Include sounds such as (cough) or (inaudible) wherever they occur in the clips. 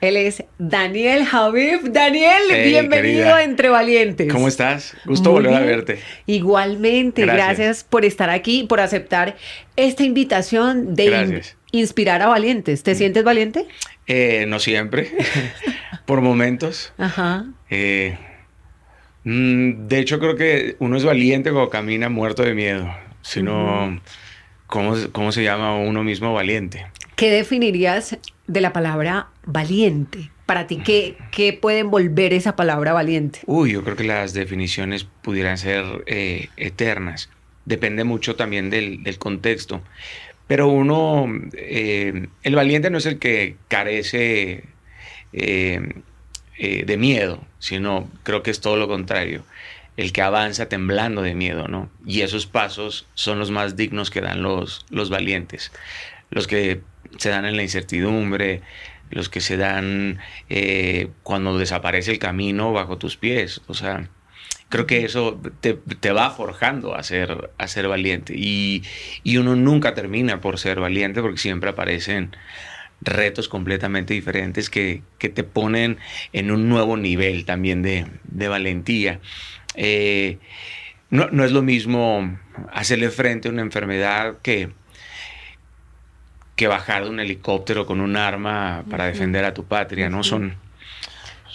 Él es Daniel Javif. Daniel, bienvenido a Entre Valientes. ¿Cómo estás? Gusto volver a verte. Igualmente, gracias. por estar aquí, por aceptar esta invitación de inspirar a valientes. ¿Te mm. sientes valiente? Eh, no siempre, (laughs) por momentos. Ajá. Eh, mm, de hecho, creo que uno es valiente cuando camina muerto de miedo, sino... ¿Cómo se llama uno mismo valiente? ¿Qué definirías de la palabra valiente. Para ti, ¿qué, qué puede envolver esa palabra valiente? Uy, yo creo que las definiciones pudieran ser eh, eternas. Depende mucho también del, contexto. Pero uno, eh, el valiente no es el que carece eh, de miedo, sino creo que es todo lo contrario el que avanza temblando de miedo, ¿no? Y esos pasos son los más dignos que dan los, los valientes, los que se dan en la incertidumbre, los que se dan eh, cuando desaparece el camino bajo tus pies. O sea, creo que eso te, va forjando a ser, a ser valiente. Y, uno nunca termina por ser valiente porque siempre aparecen retos completamente diferentes que, te ponen en un nuevo nivel también de, valentía. Eh, no, es lo mismo hacerle frente a una enfermedad que que bajar de un helicóptero con un arma para defender a tu patria, ¿no? son,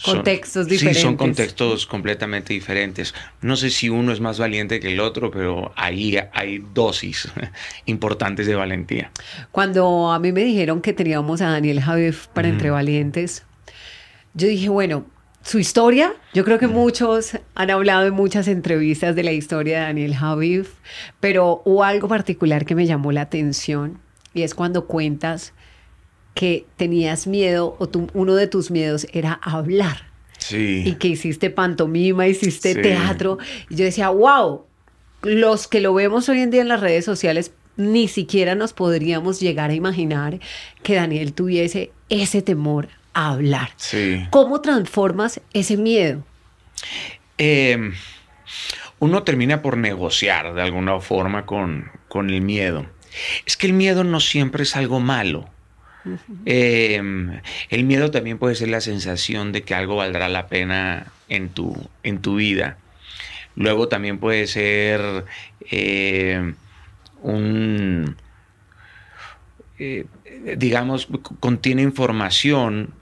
contextos diferentes. Sí, son contextos completamente diferentes. No sé si uno es más valiente que el otro, pero ahí hay dosis (laughs) importantes de valentía. Cuando a mí me dijeron que teníamos a Daniel Javif para Entre Valientes, yo dije, bueno, su historia. Yo creo que muchos han hablado en muchas entrevistas de la historia de Daniel Javif, pero hubo algo particular que me llamó la atención y es cuando cuentas que tenías miedo o uno de tus miedos era hablar. Sí. Y que hiciste pantomima, hiciste teatro. Y yo decía, wow, los que lo vemos hoy en día en las redes sociales, ni siquiera nos podríamos llegar a imaginar que Daniel tuviese ese temor a hablar. Sí. ¿Cómo transformas ese miedo? Em, uno termina por negociar de alguna forma con el miedo. Es que el miedo no siempre es algo malo. Em, el miedo también puede ser la sensación de que algo valdrá la pena en tu, en tu vida. Luego también puede ser em, un, eh, digamos, contiene información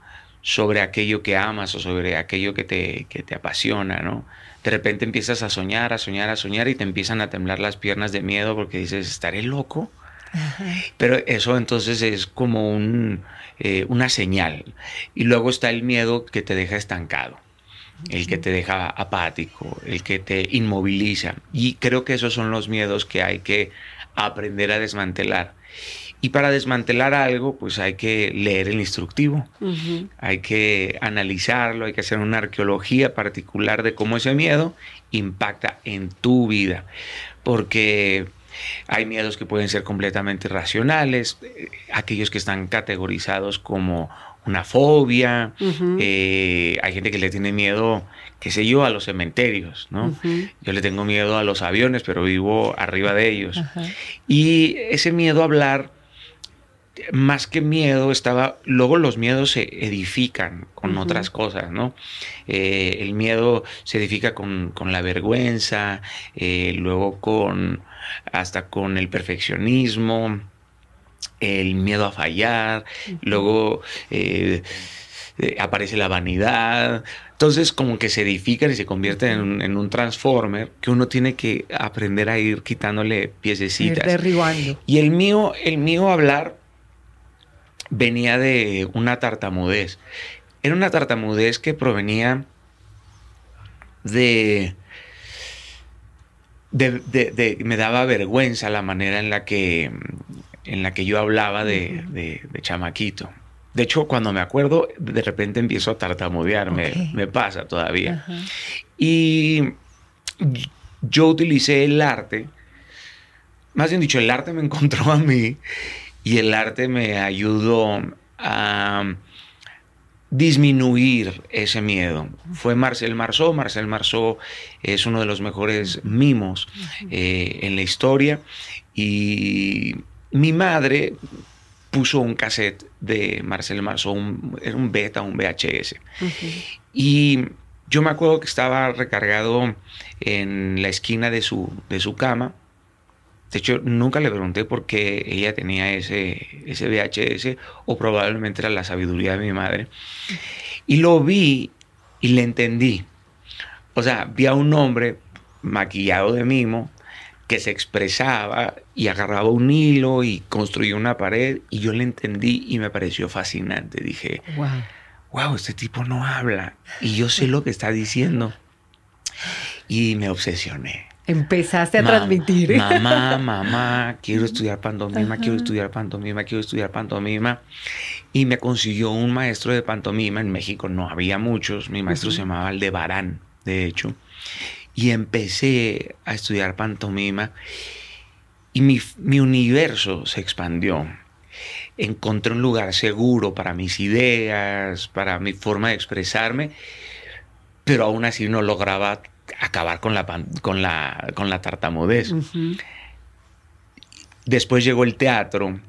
sobre aquello que amas o sobre aquello que te, que te apasiona, ¿no? De repente empiezas a soñar, a soñar, a soñar y te empiezan a temblar las piernas de miedo porque dices, ¿estaré loco? Pero eso entonces es como eh, una señal. Y luego está el miedo que te deja estancado, el que te deja apático, el que te inmoviliza. Y creo que esos son los miedos que hay que aprender a desmantelar. Y para desmantelar algo, pues hay que leer el instructivo, hay que analizarlo, hay que hacer una arqueología particular de cómo ese miedo impacta en tu vida. Porque hay miedos que pueden ser completamente racionales, eh, aquellos que están categorizados como una fobia, eh, hay gente que le tiene miedo, qué sé yo, a los cementerios, ¿no? Yo le tengo miedo a los aviones, pero vivo arriba de ellos. Y ese miedo a hablar, más que miedo, estaba, luego los miedos se edifican con otras cosas, ¿no? Eh, el miedo se edifica con, la vergüenza, luego con hasta con el perfeccionismo, el miedo a fallar, luego eh, eh, aparece la vanidad. Entonces como que se edifican y se convierten en un, transformer que uno tiene que aprender a ir quitándole piececitas. Y el mío, el mío hablar venía de una tartamudez. Era una tartamudez que provenía de de, me daba vergüenza la manera en la que, en la que yo hablaba de, chamaquito. De hecho, cuando me acuerdo, de repente empiezo a tartamudear, me, pasa todavía. Y yo utilicé el arte, más bien dicho, el arte me encontró a mí y el arte me ayudó a disminuir ese miedo. Fue Marcel Marceau. Marcel Marceau es uno de los mejores mimos eh, en la historia. Y mi madre puso un cassette de Marcel Marceau, un, era un beta, un VHS. Y yo me acuerdo que estaba recargado en la esquina de su, de su cama de hecho, nunca le pregunté por qué ella tenía ese, ese VHS o probablemente era la sabiduría de mi madre. Y lo vi y le entendí. O sea, vi a un hombre maquillado de mimo que se expresaba y agarraba un hilo y construía una pared y yo le entendí y me pareció fascinante. Dije, wow, wow este tipo no habla y yo sé lo que está diciendo. Y me obsesioné. Empezaste a transmitir. Mamá, mamá, (laughs) quiero estudiar pantomima, quiero estudiar pantomima, quiero estudiar pantomima. Y me consiguió un maestro de pantomima en México, no había muchos, mi maestro se llamaba Aldebarán, de hecho. Y empecé a estudiar pantomima y mi, mi universo se expandió. Encontré un lugar seguro para mis ideas, para mi forma de expresarme, pero aún así no lograba acabar con la, con la, con la tartamudez. Después llegó el teatro.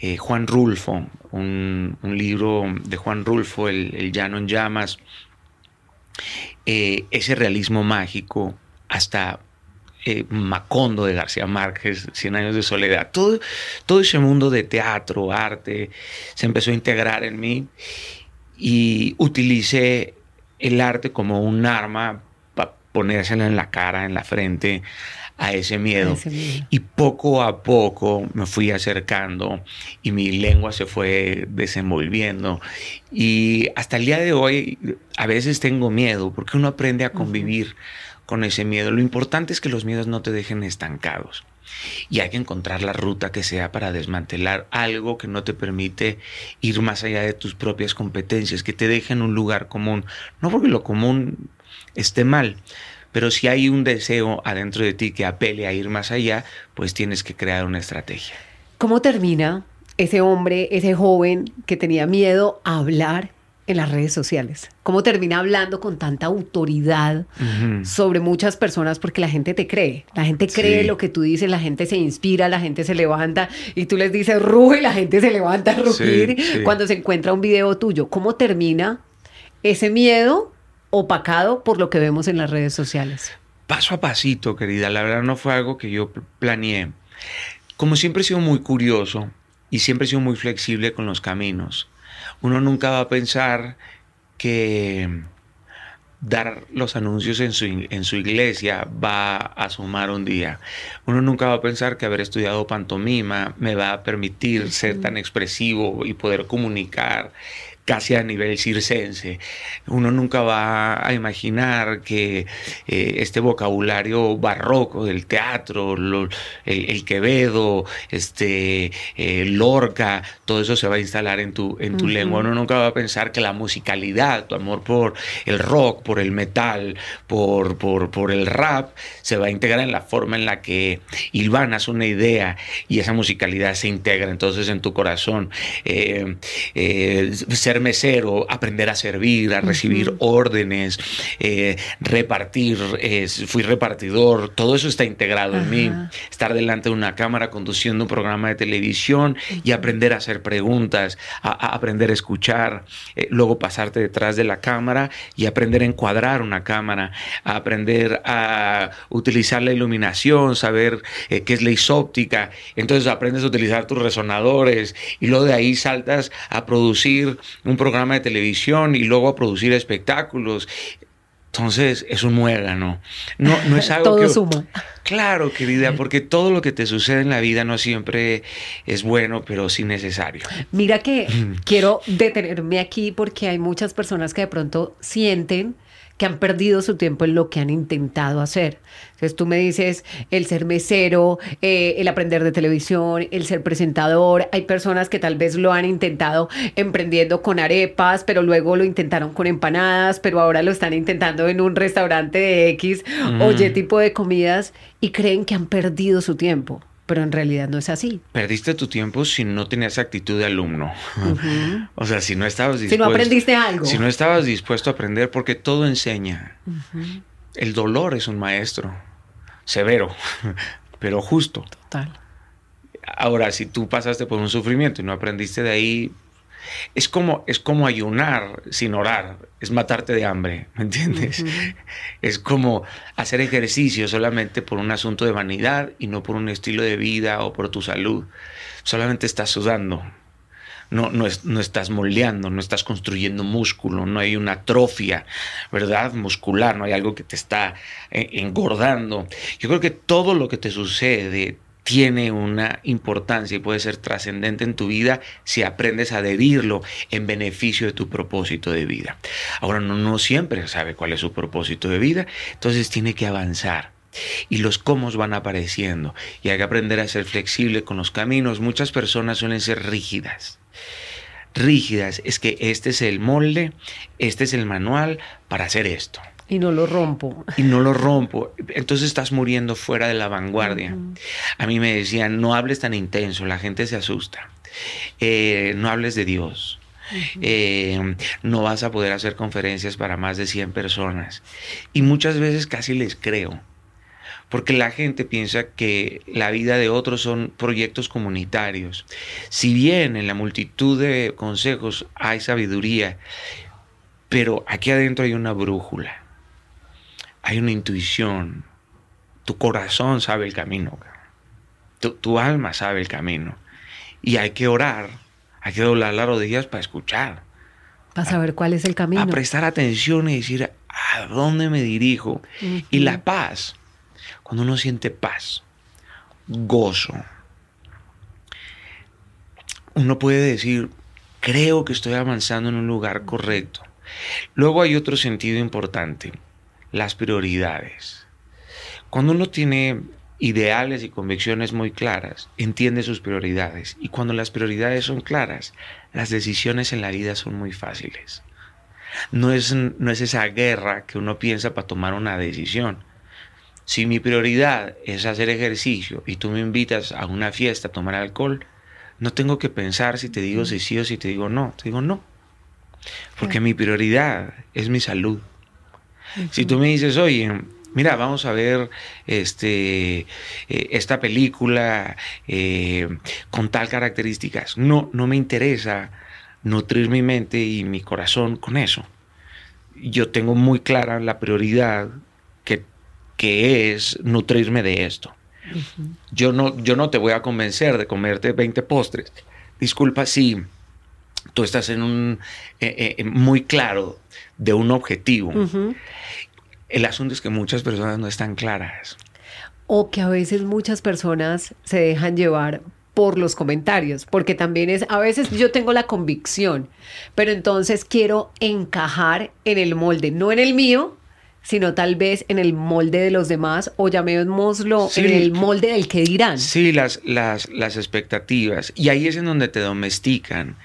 Eh, Juan Rulfo, un, libro de Juan Rulfo, El, el Llano en Llamas, eh, ese realismo mágico hasta eh, Macondo de García Márquez, Cien años de soledad, todo, todo ese mundo de teatro, arte, se empezó a integrar en mí y utilicé el arte como un arma ponérsela en la cara, en la frente, a ese miedo. Y poco a poco me fui acercando y mi lengua se fue desenvolviendo. Y hasta el día de hoy a veces tengo miedo porque uno aprende a convivir con ese miedo. Lo importante es que los miedos no te dejen estancados. Y hay que encontrar la ruta que sea para desmantelar algo que no te permite ir más allá de tus propias competencias, que te deje en un lugar común. No porque lo común esté mal. Pero si hay un deseo adentro de ti que apele a ir más allá, pues tienes que crear una estrategia. ¿Cómo termina ese hombre, ese joven que tenía miedo a hablar en las redes sociales? ¿Cómo termina hablando con tanta autoridad sobre muchas personas? Porque la gente te cree, la gente cree lo que tú dices, la gente se inspira, la gente se levanta y tú les dices ruge la gente se levanta a rugir cuando se encuentra un video tuyo. ¿Cómo termina ese miedo opacado por lo que vemos en las redes sociales? Paso a pasito, querida. La verdad no fue algo que yo planeé. Como siempre he sido muy curioso y siempre he sido muy flexible con los caminos, uno nunca va a pensar que dar los anuncios en su, en su, iglesia va a sumar un día. Uno nunca va a pensar que haber estudiado pantomima me va a permitir ser tan expresivo y poder comunicar casi a nivel circense. Uno nunca va a imaginar que eh, este vocabulario barroco del teatro, el, Quevedo, este, el eh, Lorca, todo eso se va a instalar en tu, en tu lengua. Uno nunca va a pensar que la musicalidad, tu amor por el rock, por el metal, por, por, el rap, se va a integrar en la forma en la que hilvanas una idea y esa musicalidad se integra entonces en tu corazón. Eh, se ser mesero, aprender a servir, a recibir órdenes, eh, repartir, fui repartidor, todo eso está integrado en mí. Estar delante de una cámara conduciendo un programa de televisión y aprender a hacer preguntas, a, aprender a escuchar, eh, luego pasarte detrás de la cámara y aprender a encuadrar una cámara, a aprender a utilizar la iluminación, saber eh, qué es la isóptica. Entonces aprendes a utilizar tus resonadores y luego de ahí saltas a producir un programa de televisión y luego a producir espectáculos. Entonces es un no No, no es (laughs) algo Todo Claro, querida, (laughs) porque todo lo que te sucede en la vida no siempre es bueno, pero sí necesario. Mira que mm. quiero detenerme aquí porque hay muchas personas que de pronto sienten que han perdido su tiempo en lo que han intentado hacer. Entonces tú me dices, el ser mesero, eh, el aprender de televisión, el ser presentador, hay personas que tal vez lo han intentado emprendiendo con arepas, pero luego lo intentaron con empanadas, pero ahora lo están intentando en un restaurante de X o Y tipo de comidas y creen que han perdido su tiempo pero en realidad no es así. Perdiste tu tiempo si no tenías actitud de alumno. o sea, si no estabas dispuesto. Si no aprendiste algo. Si no estabas dispuesto a aprender, porque todo enseña. El dolor es un maestro. Severo, (laughs) pero justo. Total. Ahora, si tú pasaste por un sufrimiento y no aprendiste de ahí, es como, es como ayunar sin orar, es matarte de hambre, ¿me entiendes? Es como hacer ejercicio solamente por un asunto de vanidad y no por un estilo de vida o por tu salud. Solamente estás sudando, no, no, es, no, estás moldeando, no estás construyendo músculo, no hay una atrofia, ¿verdad? Muscular, no hay algo que te está eh, engordando. Yo creo que todo lo que te sucede, tiene una importancia y puede ser trascendente en tu vida si aprendes a adherirlo en beneficio de tu propósito de vida. Ahora, no, no siempre sabe cuál es su propósito de vida, entonces tiene que avanzar y los cómos van apareciendo. Y hay que aprender a ser flexible con los caminos. Muchas personas suelen ser rígidas. Rígidas es que este es el molde, este es el manual para hacer esto. Y no lo rompo. Y no lo rompo. Entonces estás muriendo fuera de la vanguardia. A mí me decían, no hables tan intenso, la gente se asusta. Eh, no hables de Dios. Eh, no vas a poder hacer conferencias para más de 100 personas. Y muchas veces casi les creo, porque la gente piensa que la vida de otros son proyectos comunitarios. Si bien en la multitud de consejos hay sabiduría, pero aquí adentro hay una brújula hay una intuición. Tu corazón sabe el camino. Tu, alma sabe el camino. Y hay que orar, hay que doblar las rodillas para escuchar. Para saber cuál es el camino. Para prestar atención y decir a dónde me dirijo. Y la paz, cuando uno siente paz, gozo, uno puede decir, creo que estoy avanzando en un lugar correcto. Luego hay otro sentido importante las prioridades. Cuando uno tiene ideales y convicciones muy claras, entiende sus prioridades y cuando las prioridades son claras, las decisiones en la vida son muy fáciles. No es, no es esa guerra que uno piensa para tomar una decisión. Si mi prioridad es hacer ejercicio y tú me invitas a una fiesta a tomar alcohol, no tengo que pensar si te digo sí o si te digo no, te digo no. Porque mi prioridad es mi salud si tú me dices, oye, mira, vamos a ver este, eh, esta película eh, con tal características, no, no me interesa nutrir mi mente y mi corazón con eso. Yo tengo muy clara la prioridad que, que es nutrirme de esto. yo, no, yo no te voy a convencer de comerte 20 postres. Disculpa si... Sí tú estás en un eh, eh, eh, muy claro de un objetivo. El asunto es que muchas personas no están claras. O que a veces muchas personas se dejan llevar por los comentarios, porque también es, a veces yo tengo la convicción, pero entonces quiero encajar en el molde, no en el mío, sino tal vez en el molde de los demás o llamémoslo en el molde del que dirán. Sí, las, las, las expectativas. Y ahí es en donde te domestican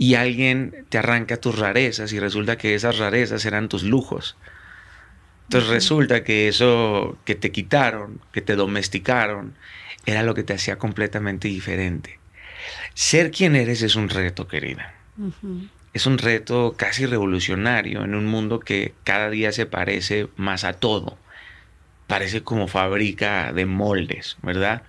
y alguien te arranca tus rarezas y resulta que esas rarezas eran tus lujos. Entonces resulta que eso que te quitaron, que te domesticaron, era lo que te hacía completamente diferente. Ser quien eres es un reto, querida. Es un reto casi revolucionario en un mundo que cada día se parece más a todo. Parece como fábrica de moldes, ¿verdad?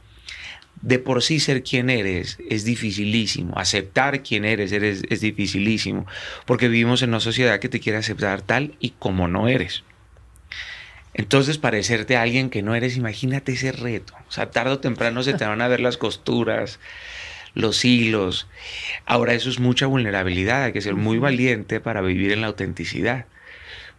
de por sí ser quien eres es dificilísimo, aceptar quien eres, eres es dificilísimo, porque vivimos en una sociedad que te quiere aceptar tal y como no eres. Entonces, parecerte a alguien que no eres, imagínate ese reto. O sea, tarde o temprano se te van a ver las costuras, los hilos. Ahora, eso es mucha vulnerabilidad. Hay que ser muy valiente para vivir en la autenticidad.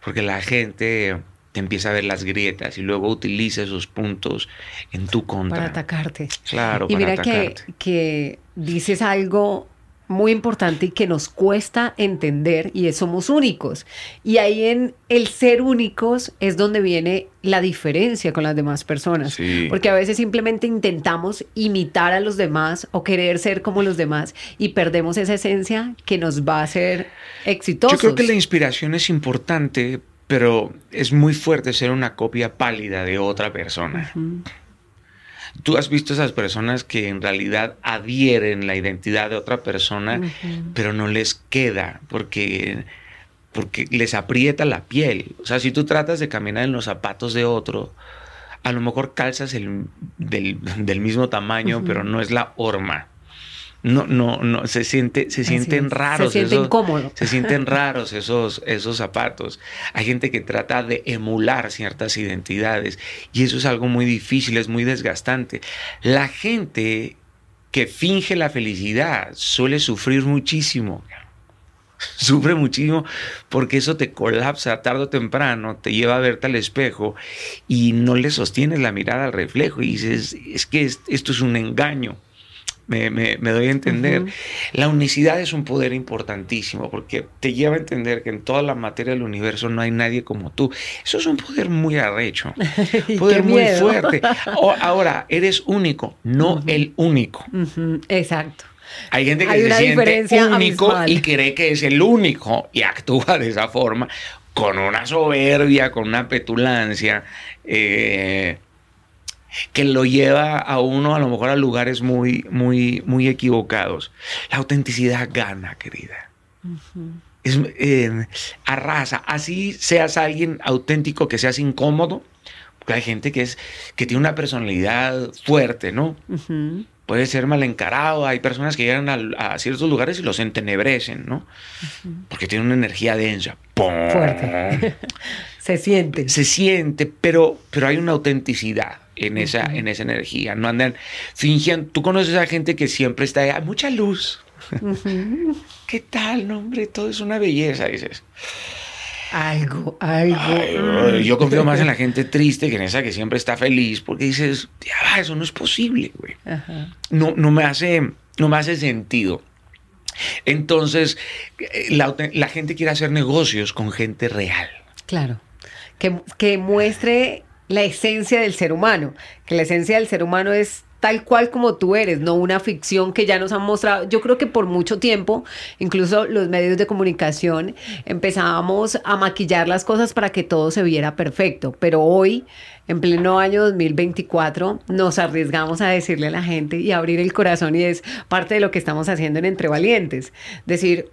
Porque la gente te empieza a ver las grietas y luego utiliza esos puntos en tu contra. Para atacarte. Claro. Y mira Que, que dices algo muy importante y que nos cuesta entender y es somos únicos. Y ahí en el ser únicos es donde viene la diferencia con las demás personas. Porque a veces simplemente intentamos imitar a los demás o querer ser como los demás y perdemos esa esencia que nos va a hacer exitosos. Yo creo que la inspiración es importante pero es muy fuerte ser una copia pálida de otra persona. Tú has visto esas personas que en realidad adhieren la identidad de otra persona, pero no les queda porque porque les aprieta la piel. O sea, si tú tratas de caminar en los zapatos de otro, a lo mejor calzas el, del, mismo tamaño, pero no es la horma no, no, no, se, siente, se sienten raros. Se sienten Se sienten raros esos, esos zapatos. Hay gente que trata de emular ciertas identidades y eso es algo muy difícil, es muy desgastante. La gente que finge la felicidad suele sufrir muchísimo. (laughs) Sufre muchísimo porque eso te colapsa tarde o temprano, te lleva a verte al espejo y no le sostienes la mirada al reflejo y dices, es que esto es un engaño me, doy a entender. La unicidad es un poder importantísimo porque te lleva a entender que en toda la materia del universo no hay nadie como tú. Eso es un poder muy arrecho, (laughs) poder muy fuerte. (laughs) Ahora, eres único, no el único. Exacto. Hay gente que hay se siente único y cree que es el único y actúa de esa forma, con una soberbia, con una petulancia. Eh, que lo lleva a uno a lo mejor a lugares muy, muy, muy equivocados. La autenticidad gana, querida. Eh, arrasa. Así seas alguien auténtico, que seas incómodo, porque hay gente que, es, que tiene una personalidad fuerte, ¿no? Puede ser mal encarado, hay personas que llegan a, ciertos lugares y los entenebrecen, ¿no? Porque tienen una energía densa. Fuerte. (laughs) se siente. Se siente, pero, pero hay una autenticidad en esa, en esa energía, no andan fingiendo. Tú conoces a gente que siempre está, hay mucha luz. (laughs) ¿Qué tal, nombre hombre? Todo es una belleza, dices. Algo, algo. Mm. yo confío más en la gente triste que en esa que siempre está feliz, porque dices, ya eso no es posible, güey. No, no, me hace, no hace sentido. Entonces, eh, la, gente quiere hacer negocios con gente real. Claro. Que, que muestre la esencia del ser humano, que la esencia del ser humano es tal cual como tú eres, no una ficción que ya nos han mostrado. Yo creo que por mucho tiempo, incluso los medios de comunicación, empezábamos a maquillar las cosas para que todo se viera perfecto, pero hoy, en pleno año 2024, nos arriesgamos a decirle a la gente y abrir el corazón y es parte de lo que estamos haciendo en Entre Valientes, decir,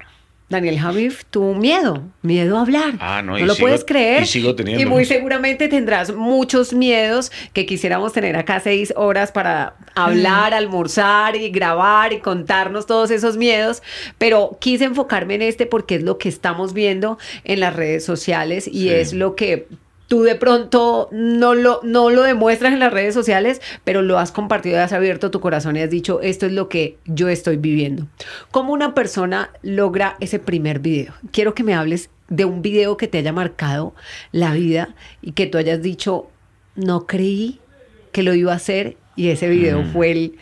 Daniel Javi, tuvo miedo, miedo a hablar. Ah, no, no lo puedes creer. Y sigo teniendo. Y muy seguramente tendrás muchos miedos que quisiéramos tener acá seis horas para hablar, almorzar y grabar y contarnos todos esos miedos. Pero quise enfocarme en este porque es lo que estamos viendo en las redes sociales y es lo que tú de pronto no lo, no lo demuestras en las redes sociales, pero lo has compartido, has abierto tu corazón y has dicho, esto es lo que yo estoy viviendo. ¿Cómo una persona logra ese primer video? Quiero que me hables de un video que te haya marcado la vida y que tú hayas dicho, no creí que lo iba a hacer y ese video mm. fue el,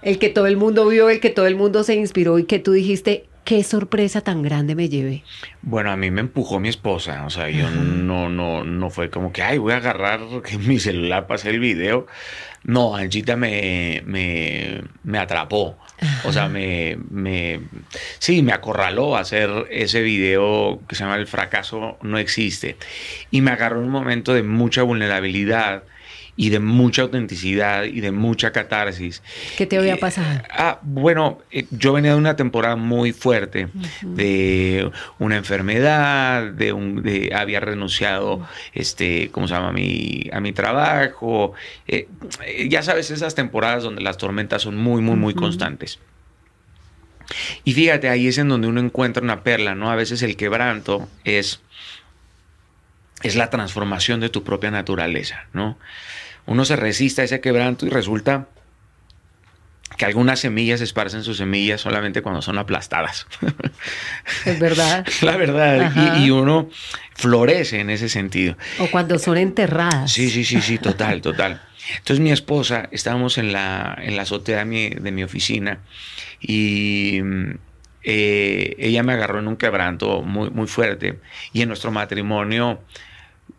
el que todo el mundo vio, el que todo el mundo se inspiró y que tú dijiste, qué sorpresa tan grande me llevé? Bueno, a mí me empujó mi esposa, o sea, yo no, no, no fue como que, ay, voy a agarrar mi celular para hacer el video. No, Anchita me, me, me atrapó, o sea, me, me, sí, me acorraló a hacer ese video que se llama El fracaso no existe. Y me agarró en un momento de mucha vulnerabilidad y de mucha autenticidad y de mucha catarsis. ¿Qué te había pasado? ah, bueno, eh, yo venía de una temporada muy fuerte, de una enfermedad, de un, había renunciado, este, ¿cómo se llama? A mi, a mi trabajo. Eh, eh, ya sabes, esas temporadas donde las tormentas son muy, muy, muy constantes. Y fíjate, ahí es en donde uno encuentra una perla, ¿no? A veces el quebranto es, es la transformación de tu propia naturaleza, ¿no? uno se resiste a ese quebranto y resulta que algunas semillas esparcen sus semillas solamente cuando son aplastadas. (laughs) Es verdad. (laughs) La verdad. Y, uno florece en ese sentido. O cuando son enterradas. Sí, sí, sí, sí, total, total. Entonces mi esposa, estábamos en la, en la azotea de mi, oficina y eh, ella me agarró en un quebranto muy, muy fuerte y en nuestro matrimonio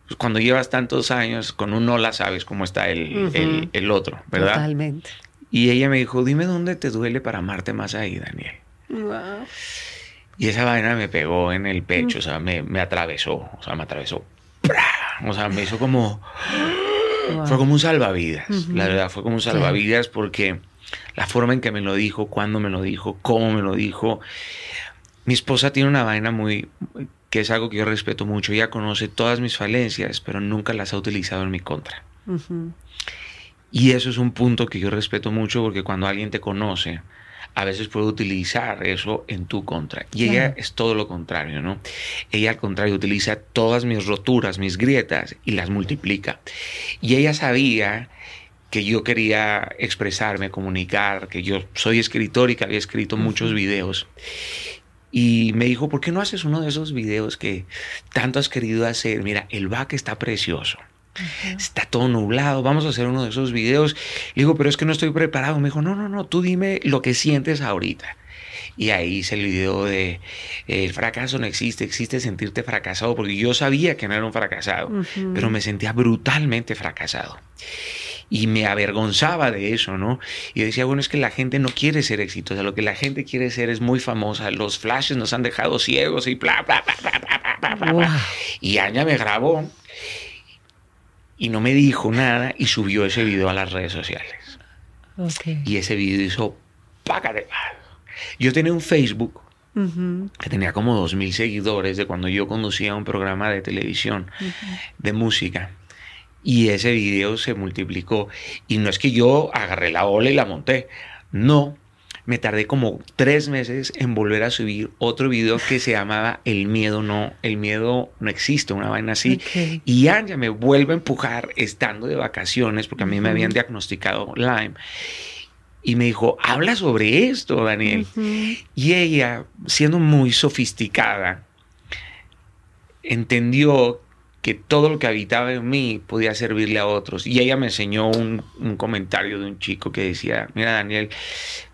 pues, cuando llevas tantos años con un la sabes cómo está el, otro, ¿verdad? Totalmente. Y ella me dijo, dime dónde te duele para amarte más ahí, Daniel. Wow. Y esa vaina me pegó en el pecho, o sea, me, atravesó, o sea, me atravesó. O sea, me hizo como... Fue como un salvavidas, la verdad, fue como un salvavidas porque la forma en que me lo dijo, cuándo me lo dijo, cómo me lo dijo. Mi esposa tiene una vaina muy, que es algo que yo respeto mucho. Ella conoce todas mis falencias, pero nunca las ha utilizado en mi contra. Y eso es un punto que yo respeto mucho porque cuando alguien te conoce, a veces puede utilizar eso en tu contra. Y ella es todo lo contrario, ¿no? Ella al contrario utiliza todas mis roturas, mis grietas y las multiplica. Y ella sabía que yo quería expresarme, comunicar, que yo soy escritor y que había escrito muchos videos y me dijo, ¿por qué no haces uno de esos videos que tanto has querido hacer? Mira, el back está precioso. Está todo nublado, vamos a hacer uno de esos videos. Le digo, pero es que no estoy preparado. Me dijo, no, no, no, tú dime lo que sientes ahorita. Y ahí hice el video de el fracaso no existe, existe sentirte fracasado, porque yo sabía que no era un fracasado, pero me sentía brutalmente fracasado y me avergonzaba de eso, ¿no? Y yo decía, bueno, es que la gente no quiere ser exitosa, lo que la gente quiere ser es muy famosa, los flashes nos han dejado ciegos y bla, bla, bla, bla, bla, bla, bla. Y Aña me grabó y no me dijo nada y subió ese video a las redes sociales. Okay. Y ese video hizo págate. Yo tenía un Facebook que tenía como dos mil seguidores de cuando yo conducía un programa de televisión de música y ese video se multiplicó. Y no es que yo agarré la ola y la monté, no. Me tardé como tres meses en volver a subir otro video que se llamaba El miedo no, el miedo no existe, una vaina así. Y Anja me vuelve a empujar estando de vacaciones porque a mí me habían diagnosticado Lyme y me dijo, habla sobre esto, Daniel. Y ella, siendo muy sofisticada, entendió que todo lo que habitaba en mí podía servirle a otros. Y ella me enseñó un, comentario de un chico que decía, mira Daniel,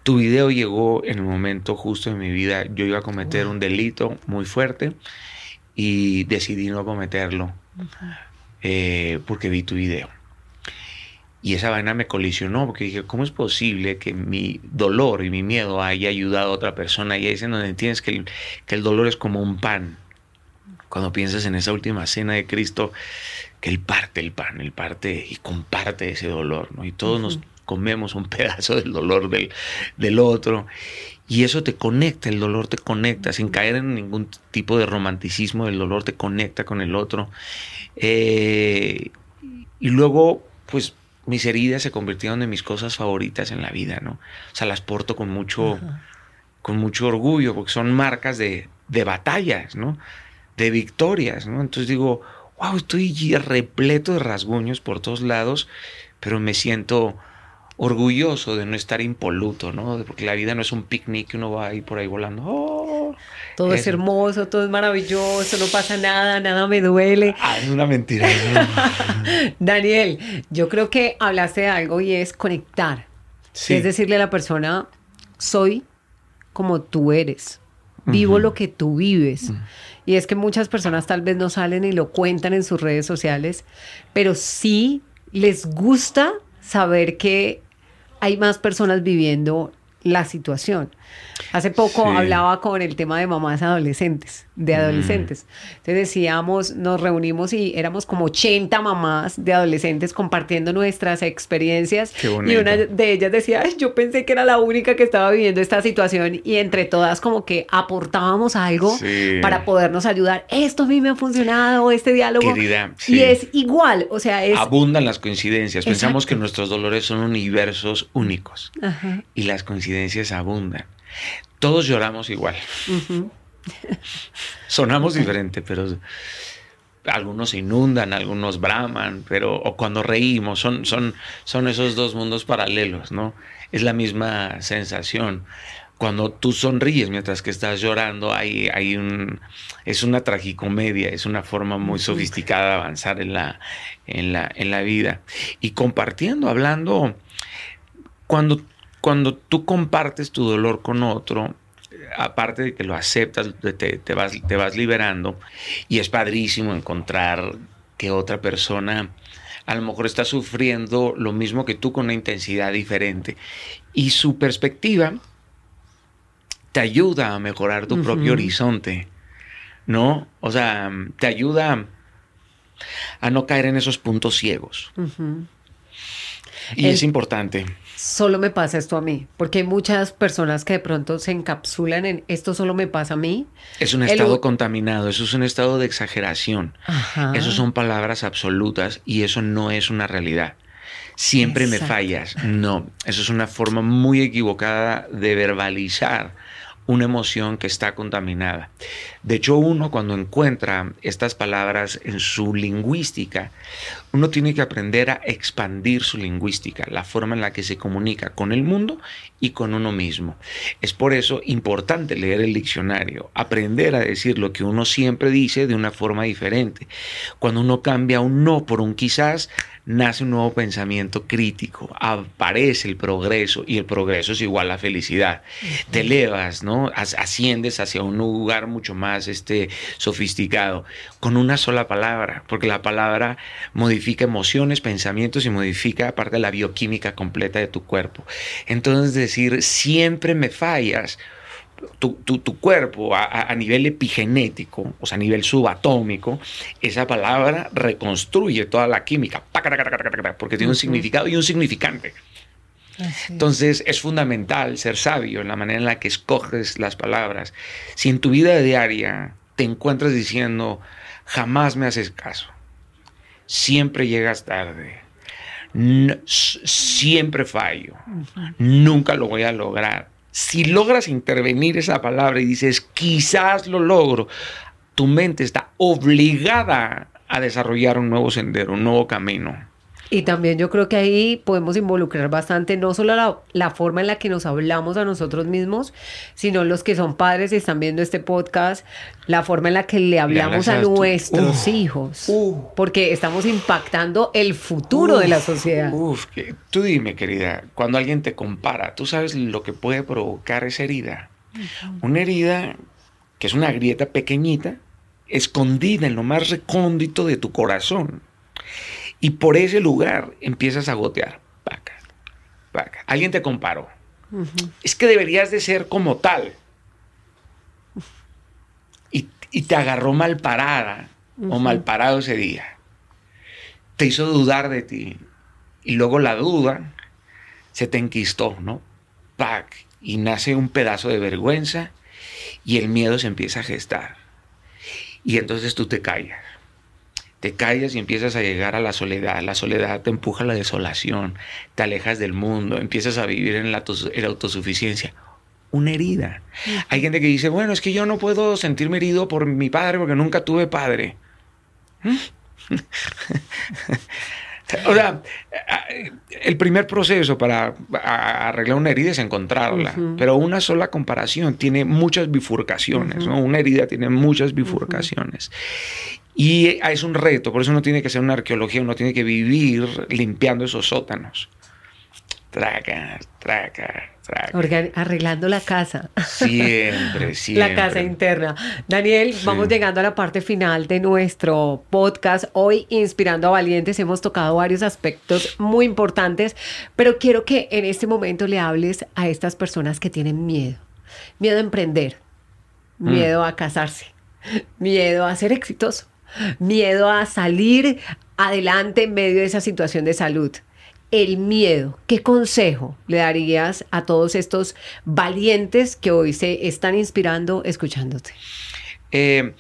tu video llegó en el momento justo de mi vida. Yo iba a cometer un delito muy fuerte y decidí no cometerlo eh, porque vi tu video. Y esa vaina me colisionó porque dije, ¿cómo es posible que mi dolor y mi miedo haya ayudado a otra persona? Y ahí es donde entiendes que el dolor es como un pan cuando piensas en esa última cena de Cristo, que Él parte el pan, Él parte y comparte ese dolor, ¿no? Y todos nos comemos un (laughs) pedazo del dolor del, del otro. Y eso te conecta, el dolor te conecta, sin caer en ningún tipo de romanticismo, el dolor te conecta con el otro. Eh, y luego, pues mis heridas se convirtieron en mis cosas favoritas en la vida, ¿no? O sea, las porto con mucho, con mucho orgullo, porque son marcas de, de batallas, ¿no? de victorias, ¿no? Entonces digo, wow, estoy repleto de rasguños por todos lados, pero me siento orgulloso de no estar impoluto, ¿no? Porque la vida no es un picnic que uno va ahí por ahí volando. ¡Oh! todo es, hermoso, todo es maravilloso, no pasa nada, nada me duele. Ah, es una mentira. (laughs) Daniel, yo creo que hablaste de algo y es conectar. Es decirle a la persona, soy como tú eres, vivo lo que tú vives. Mm y es que muchas personas tal vez no salen y lo cuentan en sus redes sociales, pero sí les gusta saber que hay más personas viviendo la situación. Hace poco hablaba con el tema de mamás adolescentes, de mm. adolescentes. Entonces decíamos, nos reunimos y éramos como 80 mamás de adolescentes compartiendo nuestras experiencias. y una de ellas decía, yo pensé que era la única que estaba viviendo esta situación y entre todas como que aportábamos algo para podernos ayudar. Esto a mí me ha funcionado, este diálogo. Y es igual, o sea, Abundan las coincidencias. Pensamos que nuestros dolores son universos únicos. Y las coincidencias abundan. Todos lloramos igual. Sonamos diferente, pero algunos inundan, algunos braman, pero o cuando reímos, son, son, son esos dos mundos paralelos, ¿no? Es la misma sensación. Cuando tú sonríes mientras que estás llorando, hay, hay un, es una tragicomedia, es una forma muy sofisticada de avanzar en la, en la, en la vida. Y compartiendo, hablando, cuando cuando tú compartes tu dolor con otro, eh, aparte de que lo aceptas, te, vas, liberando y es padrísimo encontrar que otra persona a lo mejor está sufriendo lo mismo que tú con una intensidad diferente y su perspectiva te ayuda a mejorar tu propio horizonte, ¿no? O sea, te ayuda a no caer en esos puntos ciegos. Y es importante solo me pasa esto a mí, porque hay muchas personas que de pronto se encapsulan en esto solo me pasa a mí. Es un estado contaminado, eso es un estado de exageración. Esas son palabras absolutas y eso no es una realidad. Siempre me fallas. No, eso es una forma muy equivocada de verbalizar una emoción que está contaminada. De hecho, uno cuando encuentra estas palabras en su lingüística, uno tiene que aprender a expandir su lingüística, la forma en la que se comunica con el mundo y con uno mismo. Es por eso importante leer el diccionario, aprender a decir lo que uno siempre dice de una forma diferente. Cuando uno cambia un no por un quizás, nace un nuevo pensamiento crítico, aparece el progreso y el progreso es igual a felicidad. Te elevas, ¿no? Asciendes hacia un lugar mucho más este, sofisticado con una sola palabra, porque la palabra modifica modifica emociones, pensamientos y modifica parte de la bioquímica completa de tu cuerpo. Entonces decir, siempre me fallas, tu, cuerpo a, nivel epigenético, o sea, a nivel subatómico, esa palabra reconstruye toda la química, porque tiene un significado y un significante. Entonces es fundamental ser sabio en la manera en la que escoges las palabras. Si en tu vida diaria te encuentras diciendo, jamás me haces caso, siempre llegas tarde. siempre fallo. Nunca lo voy a lograr. Si logras intervenir esa palabra y dices, quizás lo logro, tu mente está obligada a desarrollar un nuevo sendero, un nuevo camino. Y también yo creo que ahí podemos involucrar bastante no solo la, forma en la que nos hablamos a nosotros mismos, sino los que son padres y están viendo este podcast, la forma en la que le hablamos a nuestros hijos, uh. porque estamos impactando el futuro de la sociedad. Uf, tú dime, querida, cuando alguien te compara, ¿tú sabes lo que puede provocar esa herida? Una herida que es una grieta pequeñita, escondida en lo más recóndito de tu corazón. Y por ese lugar empiezas a gotear. Alguien te comparó. Es que deberías de ser como tal. Y, te agarró mal parada o mal parado ese día. Te hizo dudar de ti. Y luego la duda se te enquistó, ¿no? Pac. Y nace un pedazo de vergüenza y el miedo se empieza a gestar. Y entonces tú te callas te callas y empiezas a llegar a la soledad. La soledad te empuja a la desolación, te alejas del mundo, empiezas a vivir en la, autosuficiencia. Una herida. Hay gente que dice, bueno, es que yo no puedo sentirme herido por mi padre porque nunca tuve padre. ¿Mm? (laughs) el primer proceso para arreglar una herida es encontrarla, pero una sola comparación tiene muchas bifurcaciones, Una herida tiene muchas bifurcaciones. Y ah, es un reto, por eso uno tiene que hacer una arqueología, uno tiene que vivir limpiando esos sótanos. Traca, traca, traca. arreglando la casa. Siempre, siempre. (laughs) La casa interna. Daniel, vamos llegando a la parte final de nuestro podcast. Hoy, inspirando a valientes, hemos tocado varios aspectos muy importantes, pero quiero que en este momento le hables a estas personas que tienen miedo. Miedo a emprender, mm. miedo a casarse, miedo a ser exitoso miedo a salir adelante en medio de esa situación de salud. El miedo, ¿qué consejo le darías a todos estos valientes que hoy se están inspirando escuchándote? Eh,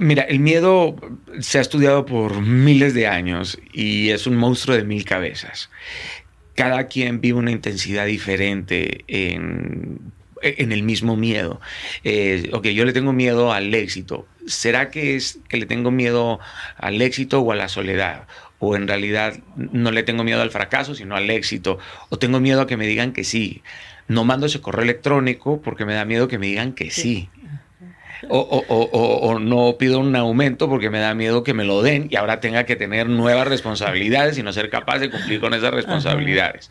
mira, el miedo se ha estudiado por miles de años y es un monstruo de mil cabezas. Cada quien vive una intensidad diferente en eh, en el mismo miedo. Eh, ok, yo le tengo miedo al éxito. ¿Será que es que le tengo miedo al éxito o a la soledad? o en realidad no le tengo miedo al fracaso, sino al éxito, o tengo miedo a que me digan que sí. No mando ese correo electrónico porque me da miedo que me digan que sí o, no pido un aumento porque me da miedo que me lo den y ahora tenga que tener nuevas responsabilidades y no ser capaz de cumplir con esas responsabilidades.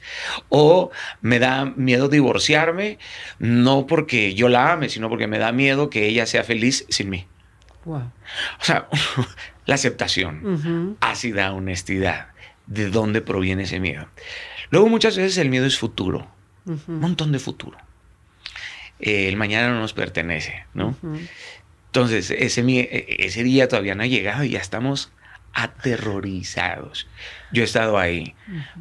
O me da miedo divorciarme, no porque yo la ame, sino porque me da miedo que ella sea feliz sin mí. O sea, (laughs) la aceptación, así honestidad, ¿de dónde proviene ese miedo? Luego muchas veces el miedo es futuro, un montón de futuro. Eh, el mañana no nos pertenece, ¿no? Entonces, ese, e, ese día todavía no ha llegado y ya estamos aterrorizados. Yo he estado ahí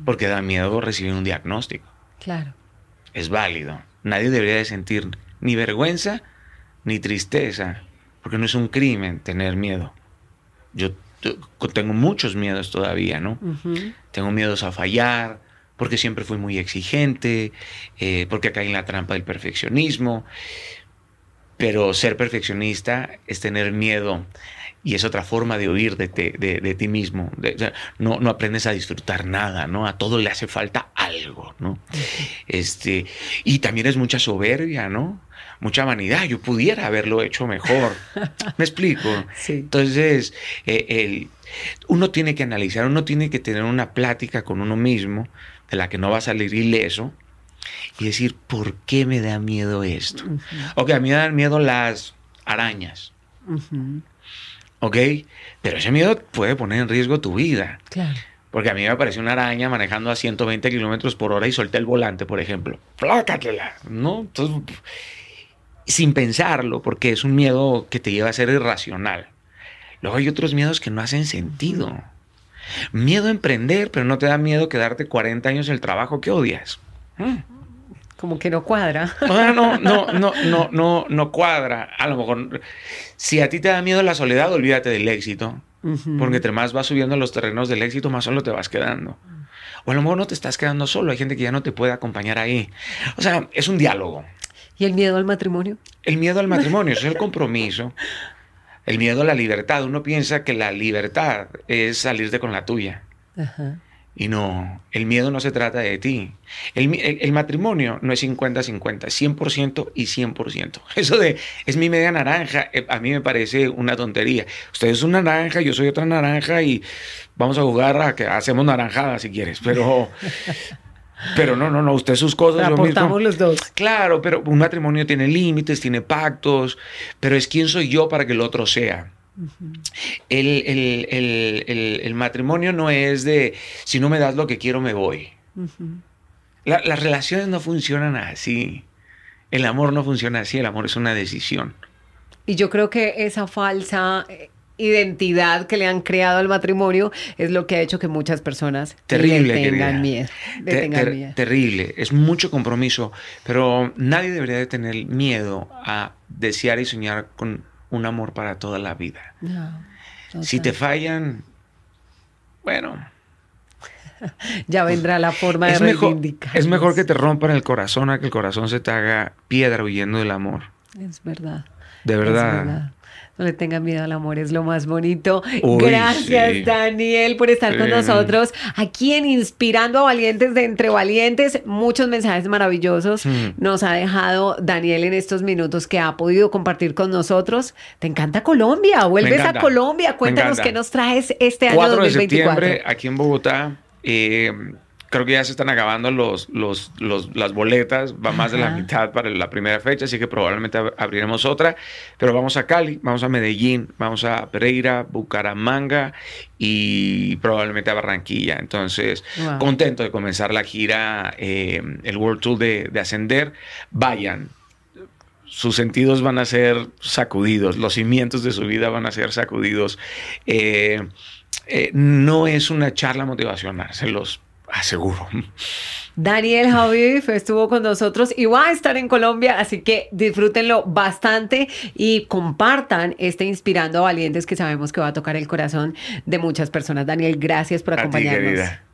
porque da miedo recibir un diagnóstico. Claro. Es válido. Nadie debería sentir ni vergüenza ni tristeza, porque no es un crimen tener miedo. Yo tengo muchos miedos todavía, ¿no? Tengo miedos a fallar, porque siempre fui muy exigente, eh, porque caí en la trampa del perfeccionismo. Pero ser perfeccionista es tener miedo y es otra forma de huir de, de, ti mismo. no, no, aprendes a disfrutar nada, ¿no? A todo le hace falta algo, ¿no? Este, y también es mucha soberbia, ¿no? Mucha vanidad. Yo pudiera haberlo hecho mejor. (laughs) ¿Me explico? Entonces, eh, uno tiene que analizar, uno tiene que tener una plática con uno mismo de la que no va a salir ileso, y decir, ¿por qué me da miedo esto? okay a mí me dan miedo las arañas. Ok, pero ese miedo puede poner en riesgo tu vida. Porque a mí me apareció una araña manejando a 120 kilómetros por hora y solté el volante, por ejemplo. ¡Plácatela! ¿No? sin pensarlo, porque es un miedo que te lleva a ser irracional. Luego hay otros miedos que no hacen sentido. Miedo a emprender, pero no te da miedo quedarte 40 años en el trabajo que odias. Mm. Como que no cuadra. No, (laughs) no, no, no, no, no, cuadra. A lo mejor, si a ti te da miedo la soledad, olvídate del éxito. Porque entre más vas subiendo los terrenos del éxito, más solo te vas quedando. O a lo mejor no te estás quedando solo, hay gente que ya no te puede acompañar ahí. O sea, es un diálogo. ¿Y el miedo al matrimonio? El miedo al matrimonio, es el compromiso. El miedo a la libertad. Uno piensa que la libertad es salirte con la tuya. Y no, el miedo no se trata de ti. El, matrimonio no es 50-50, es 100% y 100%. (laughs) Eso de es mi media naranja, eh, a mí me parece una tontería. Usted es una naranja, yo soy otra naranja y vamos a jugar a que hacemos naranjada si quieres. Pero, (laughs) Pero no, no, no, usted sus cosas. Yo aportamos los dos. Claro, pero un matrimonio tiene límites, tiene pactos, pero es quién soy yo para que el otro sea. el, el, el, el, matrimonio no es de si no me das lo que quiero me voy. las relaciones no funcionan así. El amor no funciona así, el amor es una decisión. Y yo creo que esa falsa eh, identidad que le han creado al matrimonio es lo que ha hecho que muchas personas tengan, miedo, Terrible, es mucho compromiso, pero nadie debería de tener miedo a desear y soñar con un amor para toda la vida. si te fallan, bueno, (laughs) ya vendrá la forma de reivindicar. Es mejor que te rompan el corazón a que el corazón se te haga piedra huyendo del amor. Es verdad. De verdad. No le tengan miedo al amor, es lo más bonito. Gracias, Daniel, por estar con nosotros aquí en Inspirando a Valientes de Entre Valientes. Muchos mensajes maravillosos hmm. nos ha dejado Daniel en estos minutos que ha podido compartir con nosotros. ¿Te encanta Colombia? Vuelves a Colombia. Cuéntanos qué nos traes este año 4 de aquí en Bogotá. Eh, creo que ya se están acabando los, las boletas, va más de la mitad para la primera fecha, así que probablemente abriremos otra, pero vamos a Cali, vamos a Medellín, vamos a Pereira, Bucaramanga y probablemente a Barranquilla. Entonces, contento de comenzar la gira, eh, el World Tour de, Ascender. Vayan, sus sentidos van a ser sacudidos, los cimientos de su vida van a ser sacudidos. Eh, eh, no es una charla motivacional, se los aseguro. Ah, Daniel Javif estuvo con nosotros y va a estar en Colombia, así que disfrútenlo bastante y compartan este Inspirando a Valientes que sabemos que va a tocar el corazón de muchas personas. Daniel, gracias por acompañarnos.